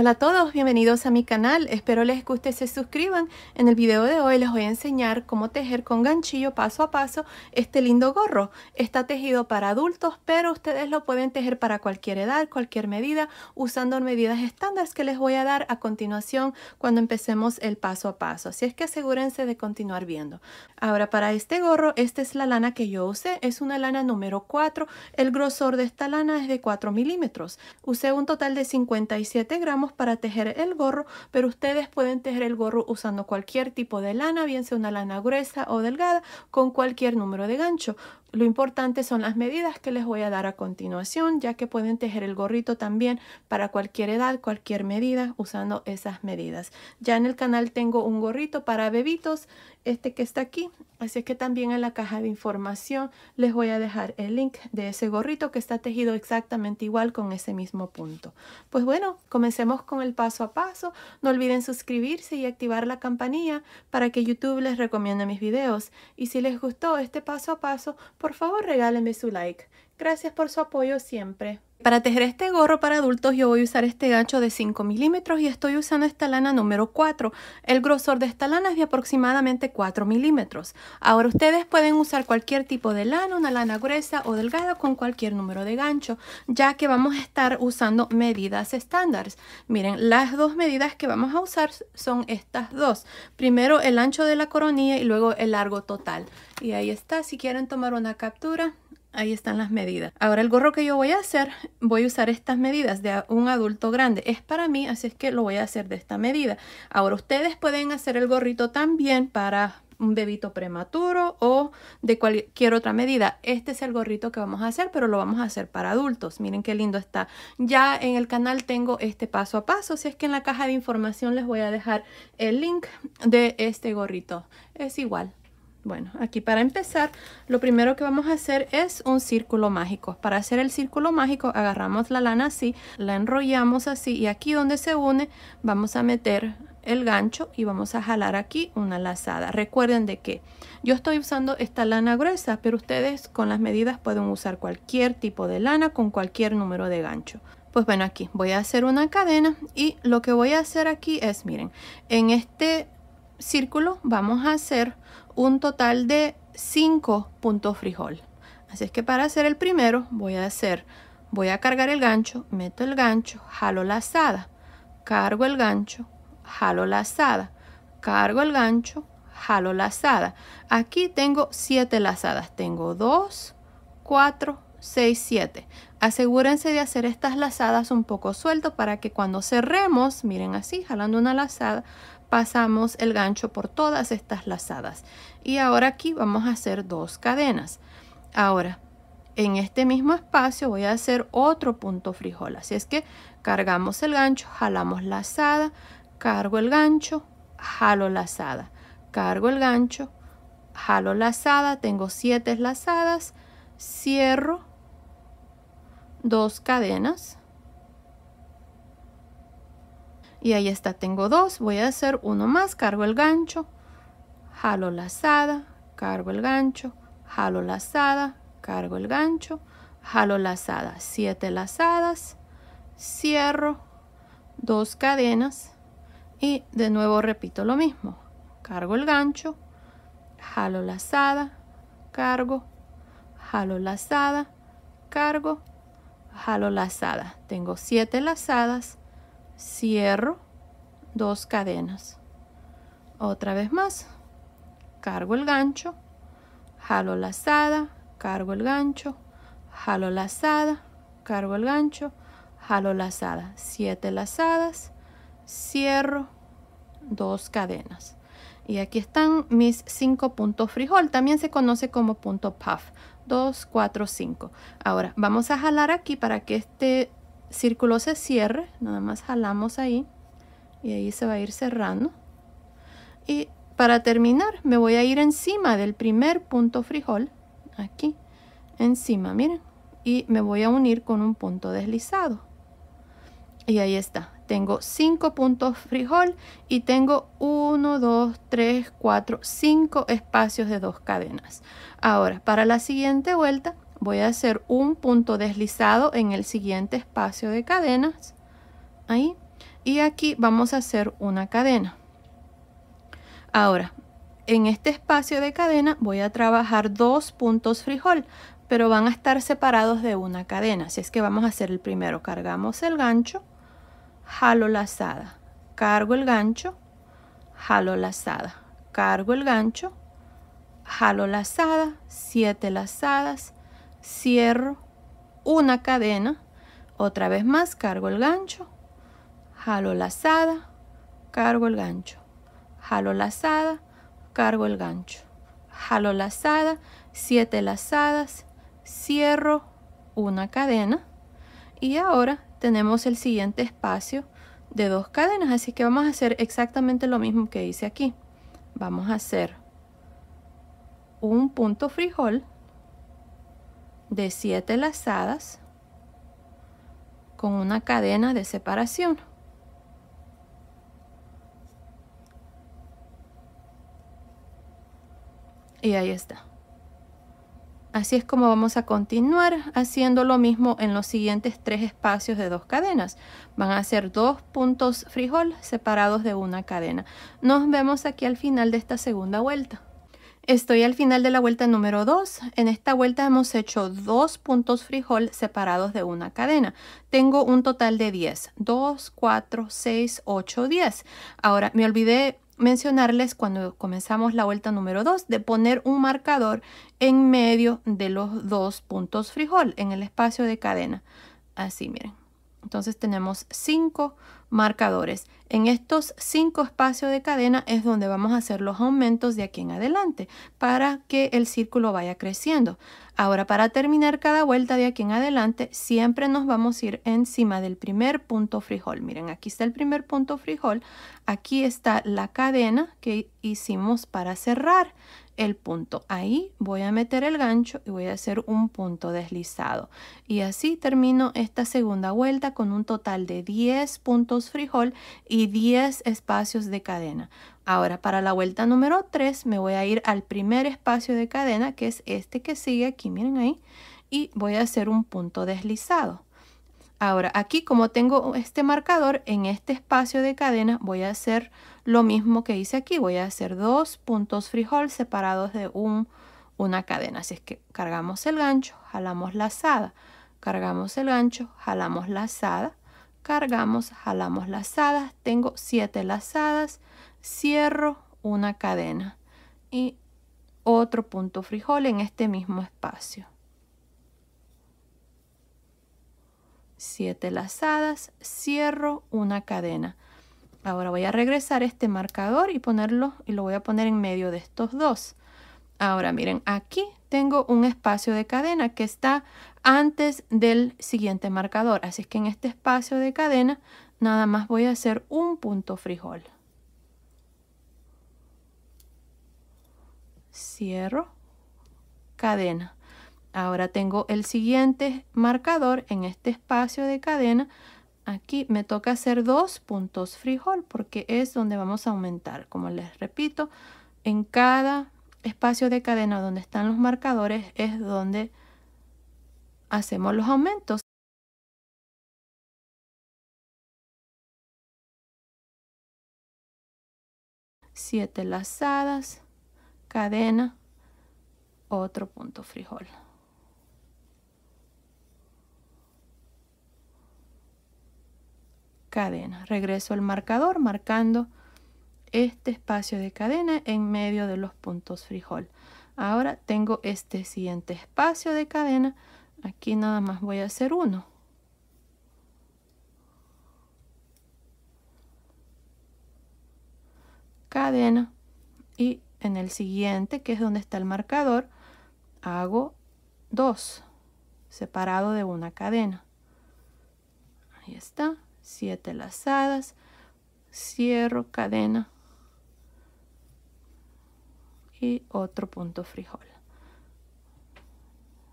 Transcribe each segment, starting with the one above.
Hola a todos, bienvenidos a mi canal, espero les guste se suscriban. En el video de hoy les voy a enseñar cómo tejer con ganchillo paso a paso este lindo gorro. Está tejido para adultos, pero ustedes lo pueden tejer para cualquier edad, cualquier medida, usando medidas estándares que les voy a dar a continuación cuando empecemos el paso a paso. Así es que asegúrense de continuar viendo. Ahora para este gorro, esta es la lana que yo usé, es una lana número 4, el grosor de esta lana es de 4 milímetros. Usé un total de 57 gramos para tejer el gorro, pero ustedes pueden tejer el gorro usando cualquier tipo de lana, bien sea una lana gruesa o delgada, con cualquier número de gancho. Lo importante son las medidas que les voy a dar a continuación, ya que pueden tejer el gorrito también para cualquier edad, cualquier medida, usando esas medidas. Ya en el canal tengo un gorrito para bebitos, este que está aquí. Así que también en la caja de información les voy a dejar el link de ese gorrito que está tejido exactamente igual con ese mismo punto. Pues bueno, comencemos con el paso a paso. No olviden suscribirse y activar la campanilla para que YouTube les recomiende mis videos. Y si les gustó este paso a paso, por favor regálenme su like. Gracias por su apoyo siempre. Para tejer este gorro para adultos yo voy a usar este gancho de 5 milímetros y estoy usando esta lana número 4. El grosor de esta lana es de aproximadamente 4 milímetros. Ahora ustedes pueden usar cualquier tipo de lana, una lana gruesa o delgada con cualquier número de gancho, ya que vamos a estar usando medidas estándares. Miren, las dos medidas que vamos a usar son estas dos. Primero el ancho de la coronilla y luego el largo total. Y ahí está, si quieren tomar una captura, Ahí están las medidas. Ahora el gorro que yo voy a hacer, voy a usar estas medidas de un adulto grande. Es para mí, así es que lo voy a hacer de esta medida. Ahora ustedes pueden hacer el gorrito también para un bebito prematuro o de cualquier otra medida. Este es el gorrito que vamos a hacer, pero lo vamos a hacer para adultos. Miren qué lindo está. Ya en el canal tengo este paso a paso, si es que en la caja de información les voy a dejar el link de este gorrito. Es igual, bueno, aquí para empezar, lo primero que vamos a hacer es un círculo mágico. Para hacer el círculo mágico, agarramos la lana así, la enrollamos así y aquí donde se une vamos a meter el gancho y vamos a jalar aquí una lazada. Recuerden de que yo estoy usando esta lana gruesa, pero ustedes con las medidas pueden usar cualquier tipo de lana con cualquier número de gancho. Pues bueno, aquí voy a hacer una cadena y lo que voy a hacer aquí es, miren, en este círculo vamos a hacer un total de 5 puntos frijol. Así es que para hacer el primero voy a hacer, voy a cargar el gancho, meto el gancho, jalo lazada, cargo el gancho, jalo lazada, cargo el gancho, jalo lazada. Aquí tengo 7 lazadas, tengo 2, 4, 6, 7. Asegúrense de hacer estas lazadas un poco suelto para que cuando cerremos, miren así, jalando una lazada, pasamos el gancho por todas estas lazadas y ahora aquí vamos a hacer dos cadenas. Ahora, en este mismo espacio voy a hacer otro punto frijol. Así es que cargamos el gancho, jalamos lazada, cargo el gancho, jalo lazada, cargo el gancho, jalo lazada, tengo siete lazadas, cierro, dos cadenas. Y ahí está, tengo dos, voy a hacer uno más, cargo el gancho, jalo lazada, cargo el gancho, jalo lazada, cargo el gancho, jalo lazada, siete lazadas, cierro, dos cadenas y de nuevo repito lo mismo, cargo el gancho, jalo lazada, cargo, jalo lazada, cargo, jalo lazada. Tengo siete lazadas, cierro, dos cadenas. Otra vez más, cargo el gancho, jalo lazada, cargo el gancho, jalo lazada, cargo el gancho, jalo lazada, siete lazadas, cierro, dos cadenas. Y aquí están mis cinco puntos frijol, también se conoce como punto puff, 2, 4, 5. Ahora vamos a jalar aquí para que este círculo se cierre, nada más jalamos ahí y ahí se va a ir cerrando. Y para terminar, me voy a ir encima del primer punto frijol, aquí, encima, miren, y me voy a unir con un punto deslizado. Y ahí está, tengo cinco puntos frijol y tengo uno dos tres cuatro cinco espacios de dos cadenas. Ahora, para la siguiente vuelta, voy a hacer un punto deslizado en el siguiente espacio de cadenas. Ahí. Y aquí vamos a hacer una cadena. Ahora, en este espacio de cadena voy a trabajar dos puntos frijol, pero van a estar separados de una cadena. Así es que vamos a hacer el primero. Cargamos el gancho, jalo lazada, cargo el gancho, jalo lazada, cargo el gancho, jalo lazada, siete lazadas, cierro una cadena, otra vez más cargo el gancho, jalo lazada, cargo el gancho jalo lazada, cargo el gancho, jalo lazada, siete lazadas, cierro una cadena y ahora tenemos el siguiente espacio de dos cadenas, así que vamos a hacer exactamente lo mismo que hice aquí. Vamos a hacer un punto frijol de siete lazadas con una cadena de separación. Y ahí está. Así es como vamos a continuar haciendo lo mismo en los siguientes tres espacios de dos cadenas. Van a ser dos puntos frijol separados de una cadena. Nos vemos aquí al final de esta segunda vuelta. Estoy al final de la vuelta número 2. En esta vuelta hemos hecho dos puntos frijol separados de una cadena. Tengo un total de 10. 2, 4, 6, 8, 10. Ahora me olvidé mencionarles cuando comenzamos la vuelta número 2 de poner un marcador en medio de los dos puntos frijol en el espacio de cadena. Así miren. Entonces tenemos 5 marcadores. En estos cinco espacios de cadena es donde vamos a hacer los aumentos de aquí en adelante para que el círculo vaya creciendo. Ahora para terminar cada vuelta de aquí en adelante siempre nos vamos a ir encima del primer punto frijol. Miren aquí está el primer punto frijol, aquí está la cadena que hicimos para cerrar el punto. Ahí voy a meter el gancho y voy a hacer un punto deslizado. Y así termino esta segunda vuelta con un total de 10 puntos frijol y 10 espacios de cadena. Ahora para la vuelta número 3 me voy a ir al primer espacio de cadena que es este que sigue aquí, miren ahí, y voy a hacer un punto deslizado. Ahora, aquí como tengo este marcador, en este espacio de cadena voy a hacer lo mismo que hice aquí. Voy a hacer dos puntos frijol separados de un, una cadena. Así es que cargamos el gancho, jalamos lazada, cargamos el gancho, jalamos lazada, cargamos, jalamos lazadas. Tengo siete lazadas, cierro una cadena y otro punto frijol en este mismo espacio. siete lazadas, cierro una cadena. Ahora voy a regresar este marcador y ponerlo y lo voy a poner en medio de estos dos. Ahora miren, aquí tengo un espacio de cadena que está antes del siguiente marcador. Así que en este espacio de cadena nada más voy a hacer un punto frijol. Cierro, cadena. Ahora tengo el siguiente marcador en este espacio de cadena. Aquí me toca hacer dos puntos frijol porque es donde vamos a aumentar. Como les repito, en cada espacio de cadena donde están los marcadores es donde hacemos los aumentos. Siete lazadas, cadena, otro punto frijol. cadena. Regreso el marcador marcando este espacio de cadena en medio de los puntos frijol. Ahora tengo este siguiente espacio de cadena. Aquí nada más voy a hacer uno. Cadena. Y en el siguiente, que es donde está el marcador, hago dos separado de una cadena. Ahí está. 7 lazadas cierro cadena y otro punto frijol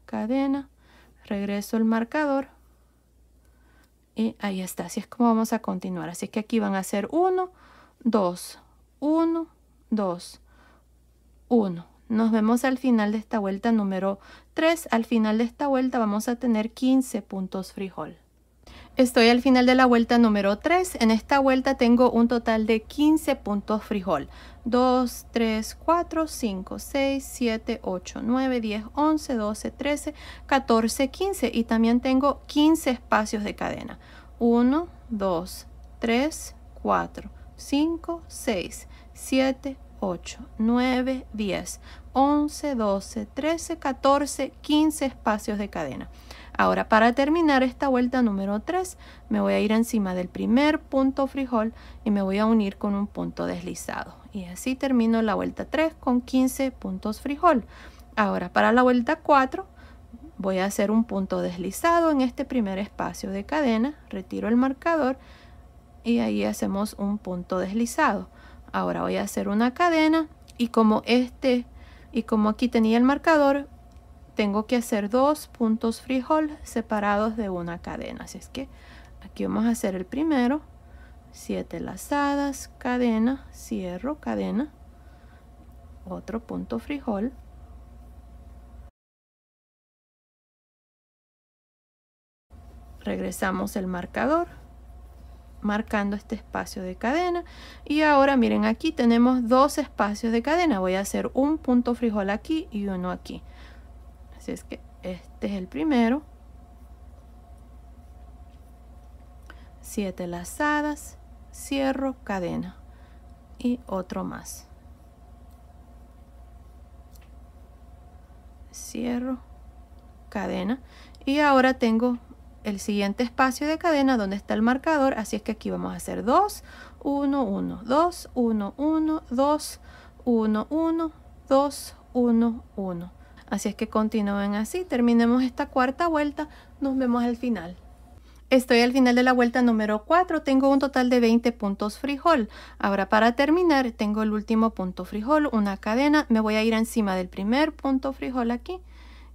cadena regreso el marcador y ahí está así es como vamos a continuar así que aquí van a ser 1 2 1 2 1 nos vemos al final de esta vuelta número 3 al final de esta vuelta vamos a tener 15 puntos frijol Estoy al final de la vuelta número 3. En esta vuelta tengo un total de 15 puntos frijol. 2, 3, 4, 5, 6, 7, 8, 9, 10, 11, 12, 13, 14, 15. Y también tengo 15 espacios de cadena. 1, 2, 3, 4, 5, 6, 7, 8, 9, 10, 11, 12, 13, 14, 15 espacios de cadena. Ahora para terminar esta vuelta número 3 me voy a ir encima del primer punto frijol y me voy a unir con un punto deslizado. Y así termino la vuelta 3 con 15 puntos frijol. Ahora para la vuelta 4 voy a hacer un punto deslizado en este primer espacio de cadena, retiro el marcador y ahí hacemos un punto deslizado. Ahora voy a hacer una cadena y como este y como aquí tenía el marcador tengo que hacer dos puntos frijol separados de una cadena. Así es que aquí vamos a hacer el primero. siete lazadas, cadena, cierro, cadena, otro punto frijol. Regresamos el marcador marcando este espacio de cadena y ahora miren aquí tenemos dos espacios de cadena voy a hacer un punto frijol aquí y uno aquí Así es que este es el primero. siete lazadas, cierro, cadena y otro más. Cierro, cadena y ahora tengo el siguiente espacio de cadena donde está el marcador, así es que aquí vamos a hacer 2, 1, 1, 2, 1, 1, 2, 1, 1, 2, 1, 1. Así es que continúen así, terminemos esta cuarta vuelta, nos vemos al final. Estoy al final de la vuelta número 4, tengo un total de 20 puntos frijol. Ahora para terminar tengo el último punto frijol, una cadena, me voy a ir encima del primer punto frijol aquí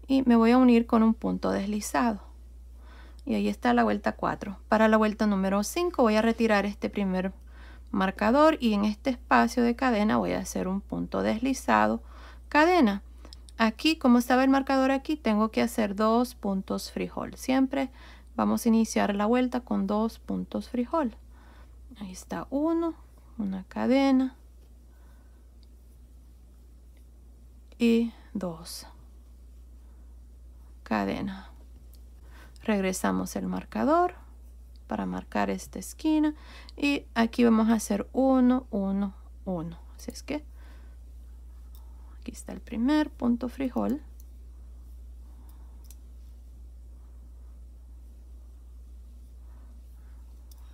y me voy a unir con un punto deslizado. Y ahí está la vuelta 4. Para la vuelta número 5 voy a retirar este primer marcador y en este espacio de cadena voy a hacer un punto deslizado, cadena. Aquí, como estaba el marcador aquí, tengo que hacer dos puntos frijol. Siempre vamos a iniciar la vuelta con dos puntos frijol. Ahí está uno, una cadena y dos. Cadena. Regresamos el marcador para marcar esta esquina y aquí vamos a hacer uno, uno, uno. Así es que Aquí está el primer punto frijol.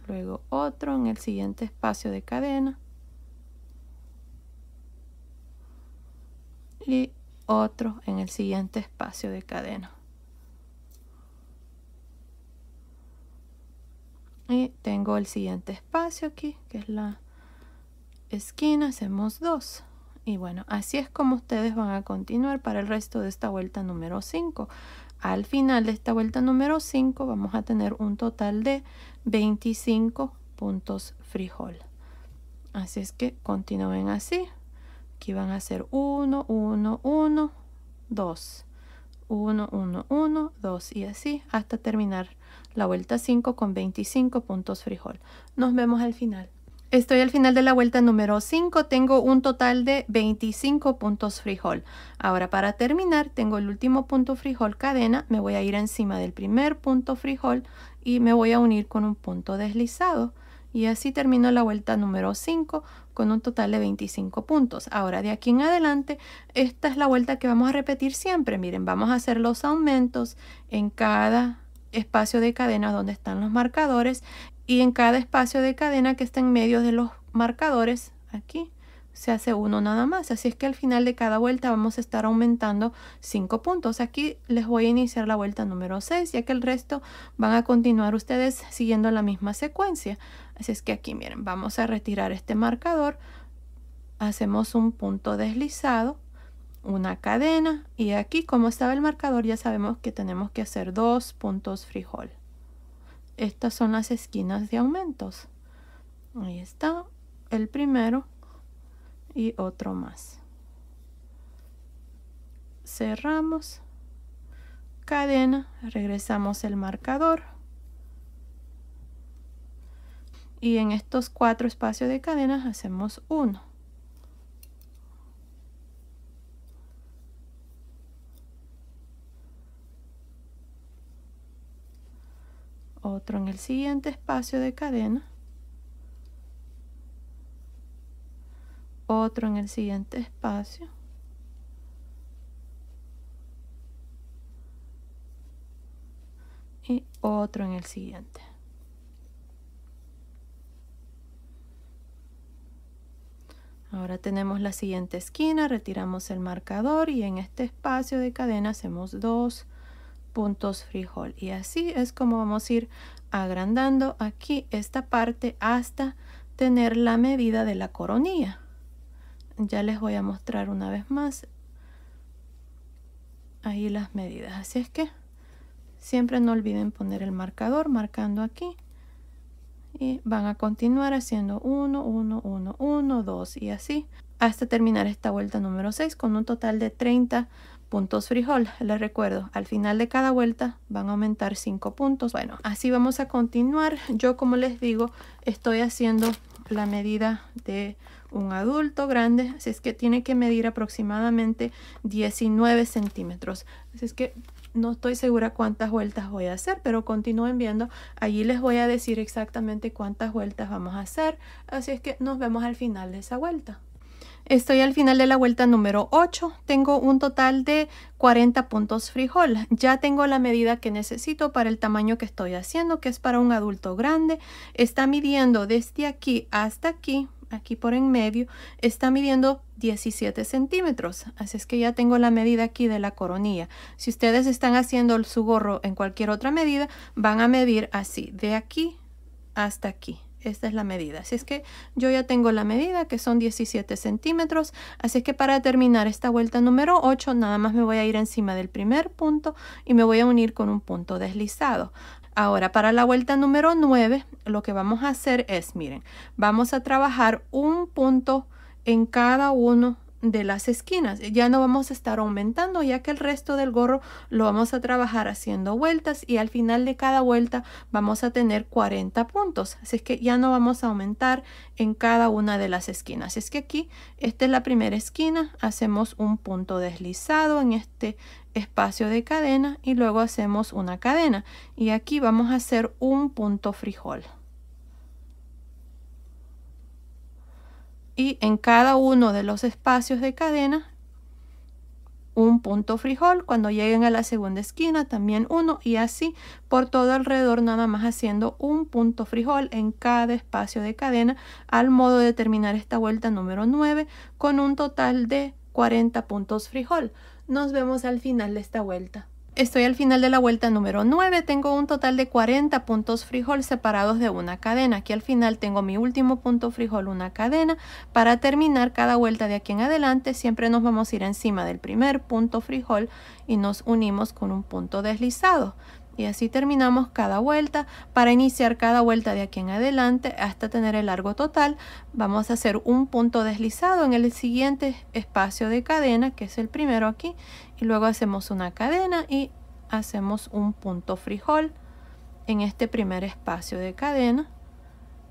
Luego otro en el siguiente espacio de cadena. Y otro en el siguiente espacio de cadena. y tengo el siguiente espacio aquí que es la esquina hacemos dos y bueno, así es como ustedes van a continuar para el resto de esta vuelta número 5. Al final de esta vuelta número 5 vamos a tener un total de 25 puntos frijol. Así es que continúen así. Aquí van a ser 1, 1, 1, 2. 1, 1, 1, 2 y así hasta terminar la vuelta 5 con 25 puntos frijol. Nos vemos al final. Estoy al final de la vuelta número 5, tengo un total de 25 puntos frijol. Ahora para terminar tengo el último punto frijol cadena, me voy a ir encima del primer punto frijol y me voy a unir con un punto deslizado. Y así termino la vuelta número 5 con un total de 25 puntos. Ahora de aquí en adelante, esta es la vuelta que vamos a repetir siempre. Miren, vamos a hacer los aumentos en cada espacio de cadena donde están los marcadores y en cada espacio de cadena que está en medio de los marcadores, aquí, se hace uno nada más. Así es que al final de cada vuelta vamos a estar aumentando 5 puntos. Aquí les voy a iniciar la vuelta número 6, ya que el resto van a continuar ustedes siguiendo la misma secuencia. Así es que aquí, miren, vamos a retirar este marcador. Hacemos un punto deslizado, una cadena y aquí como estaba el marcador ya sabemos que tenemos que hacer dos puntos frijol estas son las esquinas de aumentos ahí está el primero y otro más cerramos cadena regresamos el marcador y en estos cuatro espacios de cadenas hacemos uno otro en el siguiente espacio de cadena, otro en el siguiente espacio, y otro en el siguiente. Ahora tenemos la siguiente esquina, retiramos el marcador y en este espacio de cadena hacemos dos puntos frijol y así es como vamos a ir agrandando aquí esta parte hasta tener la medida de la coronilla ya les voy a mostrar una vez más ahí las medidas así es que siempre no olviden poner el marcador marcando aquí y van a continuar haciendo 1 1 1 1 2 y así hasta terminar esta vuelta número 6 con un total de 30 puntos frijol. Les recuerdo, al final de cada vuelta van a aumentar 5 puntos. Bueno, así vamos a continuar. Yo, como les digo, estoy haciendo la medida de un adulto grande, así es que tiene que medir aproximadamente 19 centímetros. Así es que no estoy segura cuántas vueltas voy a hacer, pero continúen viendo. Allí les voy a decir exactamente cuántas vueltas vamos a hacer. Así es que nos vemos al final de esa vuelta. Estoy al final de la vuelta número 8. Tengo un total de 40 puntos frijol. Ya tengo la medida que necesito para el tamaño que estoy haciendo, que es para un adulto grande. Está midiendo desde aquí hasta aquí, aquí por en medio, está midiendo 17 centímetros. Así es que ya tengo la medida aquí de la coronilla. Si ustedes están haciendo su gorro en cualquier otra medida, van a medir así, de aquí hasta aquí esta es la medida. Así es que yo ya tengo la medida que son 17 centímetros. Así es que para terminar esta vuelta número 8 nada más me voy a ir encima del primer punto y me voy a unir con un punto deslizado. Ahora para la vuelta número 9 lo que vamos a hacer es, miren, vamos a trabajar un punto en cada uno de las esquinas. Ya no vamos a estar aumentando ya que el resto del gorro lo vamos a trabajar haciendo vueltas y al final de cada vuelta vamos a tener 40 puntos. Así es que ya no vamos a aumentar en cada una de las esquinas. es que aquí, esta es la primera esquina, hacemos un punto deslizado en este espacio de cadena y luego hacemos una cadena. Y aquí vamos a hacer un punto frijol. y en cada uno de los espacios de cadena un punto frijol, cuando lleguen a la segunda esquina también uno y así por todo alrededor nada más haciendo un punto frijol en cada espacio de cadena al modo de terminar esta vuelta número 9 con un total de 40 puntos frijol. Nos vemos al final de esta vuelta. Estoy al final de la vuelta número 9, tengo un total de 40 puntos frijol separados de una cadena. Aquí al final tengo mi último punto frijol, una cadena. Para terminar cada vuelta de aquí en adelante siempre nos vamos a ir encima del primer punto frijol y nos unimos con un punto deslizado y así terminamos cada vuelta. Para iniciar cada vuelta de aquí en adelante hasta tener el largo total, vamos a hacer un punto deslizado en el siguiente espacio de cadena, que es el primero aquí, y luego hacemos una cadena y hacemos un punto frijol en este primer espacio de cadena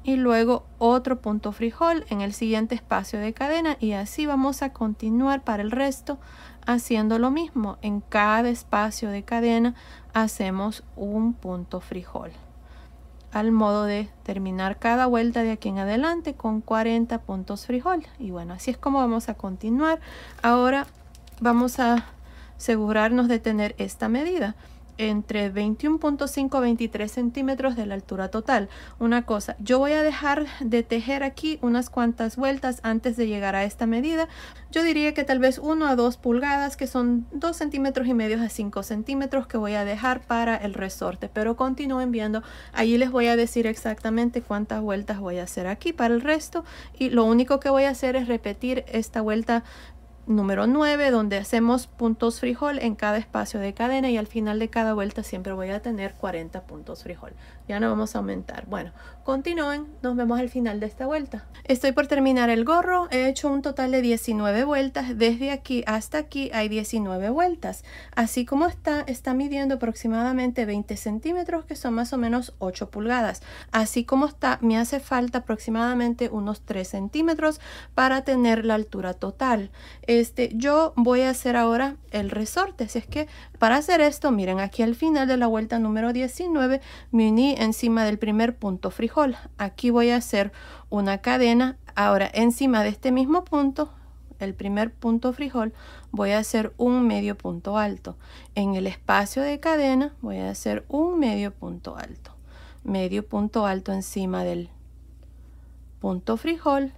y luego otro punto frijol en el siguiente espacio de cadena y así vamos a continuar para el resto haciendo lo mismo. En cada espacio de cadena hacemos un punto frijol al modo de terminar cada vuelta de aquí en adelante con 40 puntos frijol y bueno así es como vamos a continuar ahora vamos a asegurarnos de tener esta medida entre 21.5 23 centímetros de la altura total. Una cosa, yo voy a dejar de tejer aquí unas cuantas vueltas antes de llegar a esta medida. Yo diría que tal vez 1 a 2 pulgadas, que son 2 centímetros y medio a 5 centímetros que voy a dejar para el resorte. Pero continúen viendo, allí les voy a decir exactamente cuántas vueltas voy a hacer aquí para el resto. Y lo único que voy a hacer es repetir esta vuelta número 9, donde hacemos puntos frijol en cada espacio de cadena y al final de cada vuelta siempre voy a tener 40 puntos frijol. Ya no vamos a aumentar. Bueno, continúen, nos vemos al final de esta vuelta. Estoy por terminar el gorro, he hecho un total de 19 vueltas, desde aquí hasta aquí hay 19 vueltas. Así como está, está midiendo aproximadamente 20 centímetros, que son más o menos 8 pulgadas. Así como está, me hace falta aproximadamente unos 3 centímetros para tener la altura total. Este, yo voy a hacer ahora el resorte. Así es que para hacer esto, miren, aquí al final de la vuelta número 19 me uní encima del primer punto frijol. Aquí voy a hacer una cadena. Ahora, encima de este mismo punto, el primer punto frijol, voy a hacer un medio punto alto. En el espacio de cadena voy a hacer un medio punto alto. Medio punto alto encima del punto frijol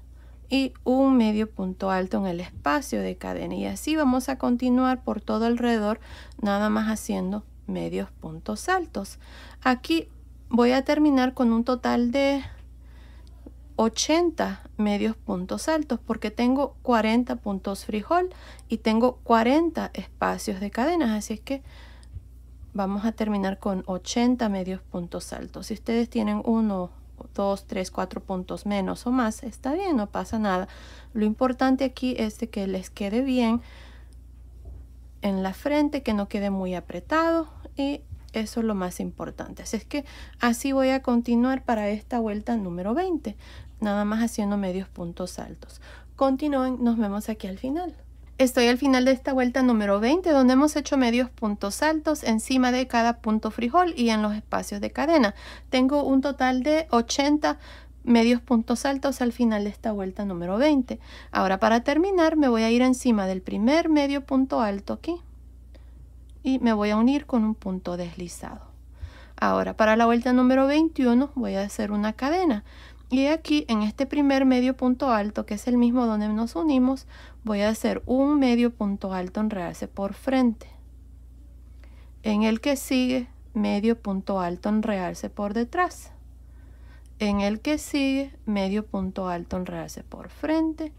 y un medio punto alto en el espacio de cadena. Y así vamos a continuar por todo alrededor, nada más haciendo medios puntos altos. Aquí voy a terminar con un total de 80 medios puntos altos porque tengo 40 puntos frijol y tengo 40 espacios de cadenas. Así es que vamos a terminar con 80 medios puntos altos. Si ustedes tienen uno dos, tres, cuatro puntos menos o más, está bien, no pasa nada. Lo importante aquí es de que les quede bien en la frente, que no quede muy apretado y eso es lo más importante. Así es que así voy a continuar para esta vuelta número 20, nada más haciendo medios puntos altos. Continúen, nos vemos aquí al final. Estoy al final de esta vuelta número 20 donde hemos hecho medios puntos altos encima de cada punto frijol y en los espacios de cadena. Tengo un total de 80 medios puntos altos al final de esta vuelta número 20. Ahora para terminar me voy a ir encima del primer medio punto alto aquí y me voy a unir con un punto deslizado. Ahora para la vuelta número 21 voy a hacer una cadena. Y aquí en este primer medio punto alto, que es el mismo donde nos unimos, voy a hacer un medio punto alto en realce por frente. En el que sigue, medio punto alto en realce por detrás. En el que sigue, medio punto alto en realce por frente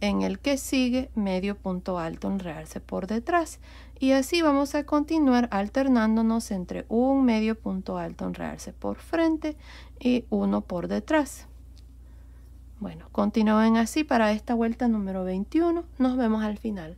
en el que sigue medio punto alto en realce por detrás y así vamos a continuar alternándonos entre un medio punto alto en realce por frente y uno por detrás. Bueno, continúen así para esta vuelta número 21. Nos vemos al final.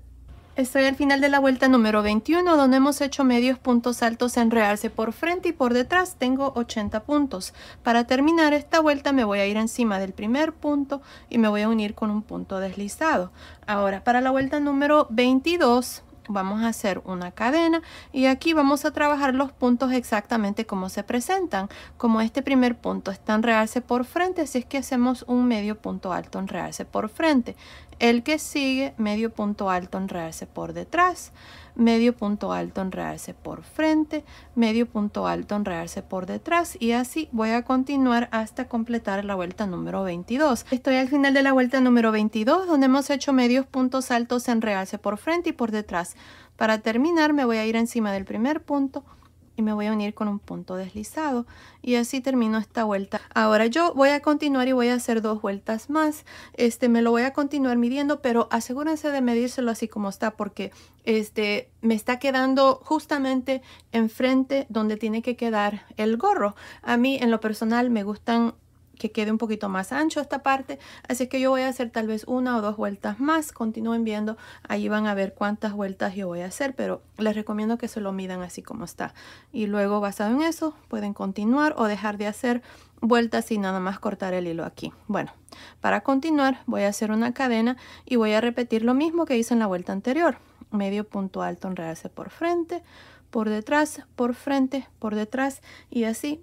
Estoy al final de la vuelta número 21, donde hemos hecho medios puntos altos en realce por frente y por detrás tengo 80 puntos. Para terminar esta vuelta me voy a ir encima del primer punto y me voy a unir con un punto deslizado. Ahora, para la vuelta número 22, vamos a hacer una cadena y aquí vamos a trabajar los puntos exactamente como se presentan. Como este primer punto está en realce por frente, así es que hacemos un medio punto alto en realce por frente. El que sigue, medio punto alto en realce por detrás, medio punto alto en realce por frente, medio punto alto en realce por detrás y así voy a continuar hasta completar la vuelta número 22. Estoy al final de la vuelta número 22 donde hemos hecho medios puntos altos en realce por frente y por detrás. Para terminar me voy a ir encima del primer punto, y me voy a unir con un punto deslizado y así termino esta vuelta ahora yo voy a continuar y voy a hacer dos vueltas más este me lo voy a continuar midiendo pero asegúrense de medírselo así como está porque este me está quedando justamente enfrente donde tiene que quedar el gorro a mí en lo personal me gustan que quede un poquito más ancho esta parte. Así que yo voy a hacer tal vez una o dos vueltas más. Continúen viendo, ahí van a ver cuántas vueltas yo voy a hacer, pero les recomiendo que se lo midan así como está. Y luego basado en eso pueden continuar o dejar de hacer vueltas y nada más cortar el hilo aquí. Bueno, para continuar voy a hacer una cadena y voy a repetir lo mismo que hice en la vuelta anterior. Medio punto alto en realce por frente, por detrás, por frente, por detrás y así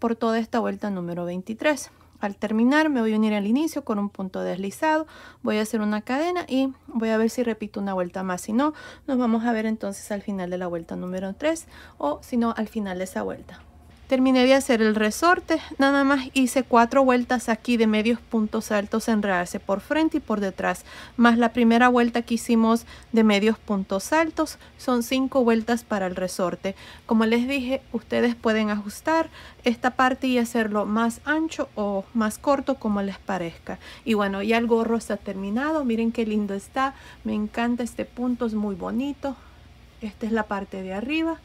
por toda esta vuelta número 23. Al terminar me voy a unir al inicio con un punto deslizado, voy a hacer una cadena y voy a ver si repito una vuelta más. Si no, nos vamos a ver entonces al final de la vuelta número 3 o si no al final de esa vuelta. Terminé de hacer el resorte, nada más hice cuatro vueltas aquí de medios puntos altos en realce por frente y por detrás, más la primera vuelta que hicimos de medios puntos altos, son cinco vueltas para el resorte. Como les dije, ustedes pueden ajustar esta parte y hacerlo más ancho o más corto como les parezca. Y bueno, ya el gorro está terminado, miren qué lindo está, me encanta este punto, es muy bonito. Esta es la parte de arriba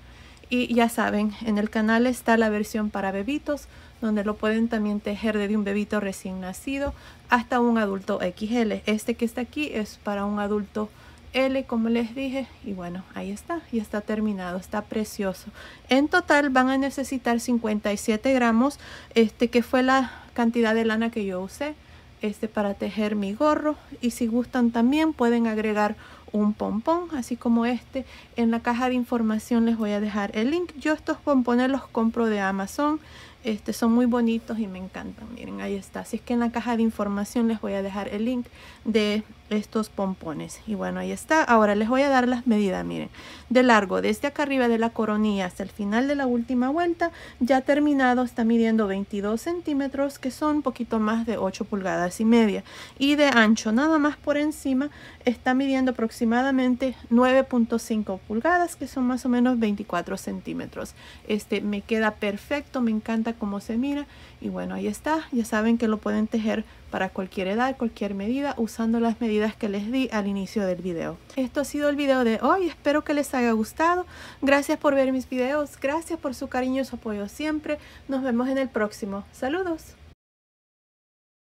y ya saben, en el canal está la versión para bebitos, donde lo pueden también tejer desde un bebito recién nacido hasta un adulto XL. Este que está aquí es para un adulto L, como les dije. Y bueno, ahí está, y está terminado, está precioso. En total van a necesitar 57 gramos, este que fue la cantidad de lana que yo usé este para tejer mi gorro. Y si gustan también pueden agregar un pompón, así como este. En la caja de información les voy a dejar el link. Yo estos pompones los compro de Amazon. Este, son muy bonitos y me encantan. Miren, ahí está. Así es que en la caja de información les voy a dejar el link de estos pompones. Y bueno, ahí está. Ahora les voy a dar las medidas, miren. De largo, desde acá arriba de la coronilla hasta el final de la última vuelta, ya terminado, está midiendo 22 centímetros, que son un poquito más de 8 pulgadas y media. Y de ancho, nada más por encima, está midiendo aproximadamente 9.5 pulgadas, que son más o menos 24 centímetros. Este me queda perfecto, me encanta cómo se mira. Y bueno, ahí está. Ya saben que lo pueden tejer para cualquier edad, cualquier medida, usando las medidas que les di al inicio del video. Esto ha sido el video de hoy. Espero que les haya gustado. Gracias por ver mis videos. Gracias por su cariño su apoyo siempre. Nos vemos en el próximo. Saludos.